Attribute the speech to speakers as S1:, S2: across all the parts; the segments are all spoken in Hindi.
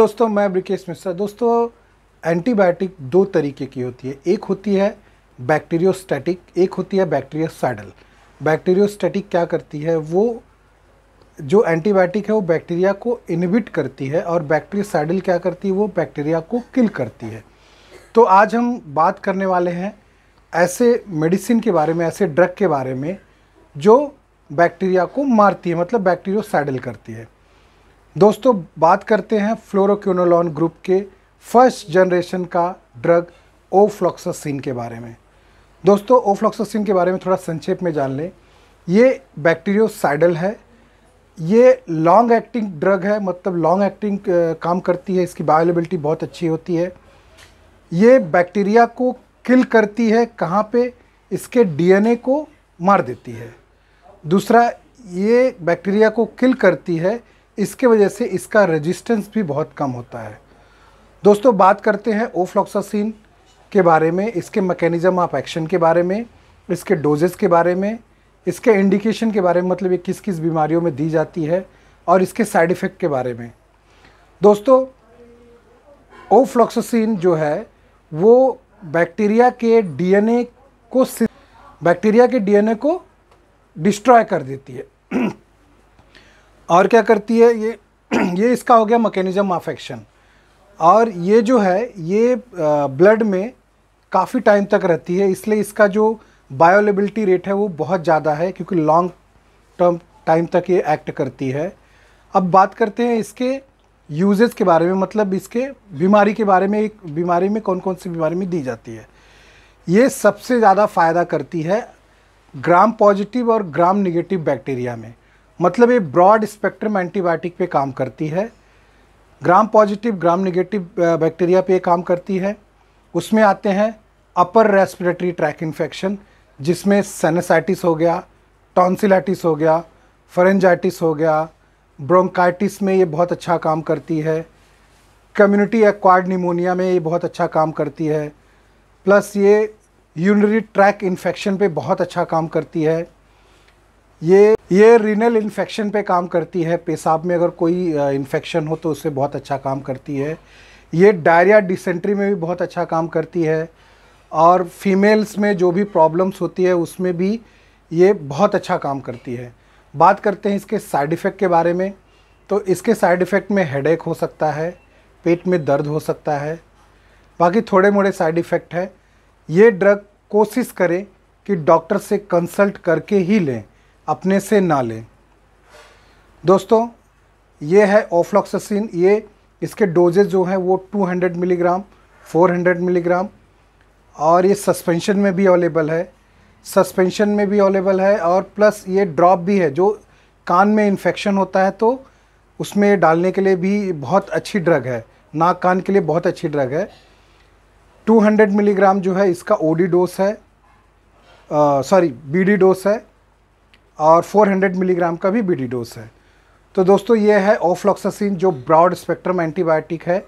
S1: दोस्तों मैं ब्रिकेश मिश्रा दोस्तों एंटीबायोटिक दो तरीके की होती है एक होती है बैक्टीरियोस्टैटिक एक होती है बैक्टीरिया सैडल बैक्टीरियोस्टैटिक क्या करती है वो जो एंटीबायोटिक है वो बैक्टीरिया को इनहिबिट करती है और बैक्टीरिया सैडल क्या करती है वो बैक्टीरिया को किल करती है तो आज हम बात करने वाले हैं ऐसे मेडिसिन के बारे में ऐसे ड्रग के बारे में जो बैक्टीरिया को मारती है मतलब बैक्टीरियो सैडल करती है दोस्तों बात करते हैं फ्लोरोक्यूनोलॉन ग्रुप के फर्स्ट जनरेशन का ड्रग ओफ्लॉक्सासिन के बारे में दोस्तों ओफ्लॉक्सोसिन के बारे में थोड़ा संक्षेप में जान लें ये बैक्टीरियोसाइडल है ये लॉन्ग एक्टिंग ड्रग है मतलब लॉन्ग एक्टिंग काम करती है इसकी बायोलेबिलिटी बहुत अच्छी होती है ये बैक्टीरिया को किल करती है कहाँ पे इसके डीएनए को मार देती है दूसरा ये बैक्टीरिया को किल करती है इसके वजह से इसका रेजिस्टेंस भी बहुत कम होता है दोस्तों बात करते हैं ओफ्लॉक्सासिन के बारे में इसके मैकेनिज्म ऑफ एक्शन के बारे में इसके डोजेस के बारे में इसके इंडिकेशन के बारे में मतलब ये किस किस बीमारियों में दी जाती है और इसके साइड इफ़ेक्ट के बारे में दोस्तों ओफ्लॉक्सासिन जो है वो बैक्टीरिया के डीएनए को बैक्टीरिया के डीएनए को डिस्ट्रॉय कर देती है और क्या करती है ये ये इसका हो गया मकैनिज़म ऑफ एक्शन और ये जो है ये ब्लड में काफ़ी टाइम तक रहती है इसलिए इसका जो बायोलेबिलिटी रेट है वो बहुत ज़्यादा है क्योंकि लॉन्ग टर्म टाइम तक ये एक्ट करती है अब बात करते हैं इसके यूजेस के बारे में मतलब इसके बीमारी के बारे में एक बीमारी में कौन कौन सी बीमारी में दी जाती है ये सबसे ज़्यादा फ़ायदा करती है ग्राम पॉजिटिव और ग्राम निगेटिव बैक्टीरिया में मतलब ये ब्रॉड स्पेक्ट्रम एंटीबायोटिक पे काम करती है gram positive gram negative bacteria पे काम करती है उसमें आते हैं अपर रेस्पिरेटरी ट्रैक इन्फेक्शन जिसमें सेनेसाइटिस हो गया टॉन्सिलाइटिस हो गया फरेंजाइटिस हो गया ब्रोंकाइटिस में ये बहुत अच्छा काम करती है कम्युनिटी एक्वाड निमोनिया में ये बहुत अच्छा काम करती है प्लस ये यूनरी ट्रैक इन्फेक्शन पे बहुत अच्छा काम करती है ये ये रीनल इन्फेक्शन पे काम करती है पेशाब में अगर कोई इन्फेक्शन हो तो उससे बहुत अच्छा काम करती है ये डायरिया डिसेंट्री में भी बहुत अच्छा काम करती है और फीमेल्स में जो भी प्रॉब्लम्स होती है उसमें भी ये बहुत अच्छा काम करती है बात करते हैं इसके साइड इफ़ेक्ट के बारे में तो इसके साइड इफ़ेक्ट में हेड हो सकता है पेट में दर्द हो सकता है बाकी थोड़े मोड़े साइड इफ़ेक्ट है ये ड्रग कोशिश करें कि डॉक्टर से कंसल्ट करके ही लें अपने से ना लें दोस्तों ये है ओफ्लॉक्सिन ये इसके डोजेज जो हैं वो 200 मिलीग्राम 400 मिलीग्राम और ये सस्पेंशन में भी अवेलेबल है सस्पेंशन में भी अवेलेबल है और प्लस ये ड्रॉप भी है जो कान में इन्फेक्शन होता है तो उसमें डालने के लिए भी बहुत अच्छी ड्रग है नाक कान के लिए बहुत अच्छी ड्रग है 200 मिलीग्राम जो है इसका ओडी डोज है सॉरी बीडी डोज है और 400 मिलीग्राम का भी बीडी डोज है तो दोस्तों ये है ओफ्लॉक्सासिन जो ब्रॉड स्पेक्ट्रम एंटीबायोटिक है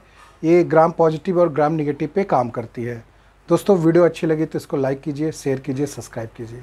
S1: ये ग्राम पॉजिटिव और ग्राम निगेटिव पे काम करती है दोस्तों वीडियो अच्छी लगी तो इसको लाइक कीजिए शेयर कीजिए सब्सक्राइब कीजिए